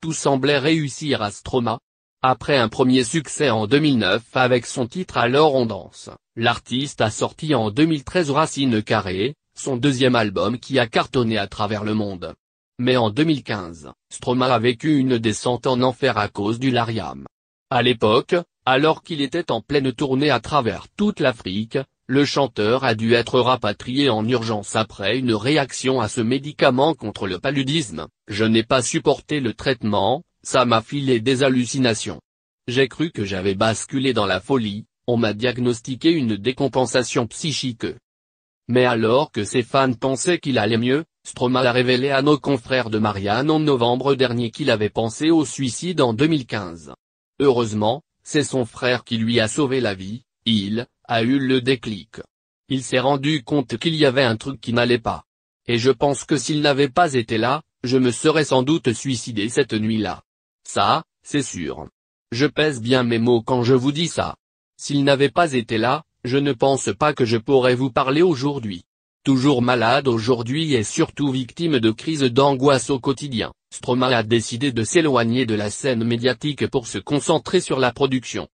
tout semblait réussir à Stroma. Après un premier succès en 2009 avec son titre Alors on danse, l'artiste a sorti en 2013 Racine Carrée, son deuxième album qui a cartonné à travers le monde. Mais en 2015, Stroma a vécu une descente en enfer à cause du Lariam. À l'époque, alors qu'il était en pleine tournée à travers toute l'Afrique, le chanteur a dû être rapatrié en urgence après une réaction à ce médicament contre le paludisme. Je n'ai pas supporté le traitement, ça m'a filé des hallucinations. J'ai cru que j'avais basculé dans la folie, on m'a diagnostiqué une décompensation psychique. Mais alors que ses fans pensaient qu'il allait mieux, Stroma a révélé à nos confrères de Marianne en novembre dernier qu'il avait pensé au suicide en 2015. Heureusement, c'est son frère qui lui a sauvé la vie, il a eu le déclic. Il s'est rendu compte qu'il y avait un truc qui n'allait pas. Et je pense que s'il n'avait pas été là, je me serais sans doute suicidé cette nuit-là. Ça, c'est sûr. Je pèse bien mes mots quand je vous dis ça. S'il n'avait pas été là, je ne pense pas que je pourrais vous parler aujourd'hui. Toujours malade aujourd'hui et surtout victime de crises d'angoisse au quotidien, Stroma a décidé de s'éloigner de la scène médiatique pour se concentrer sur la production.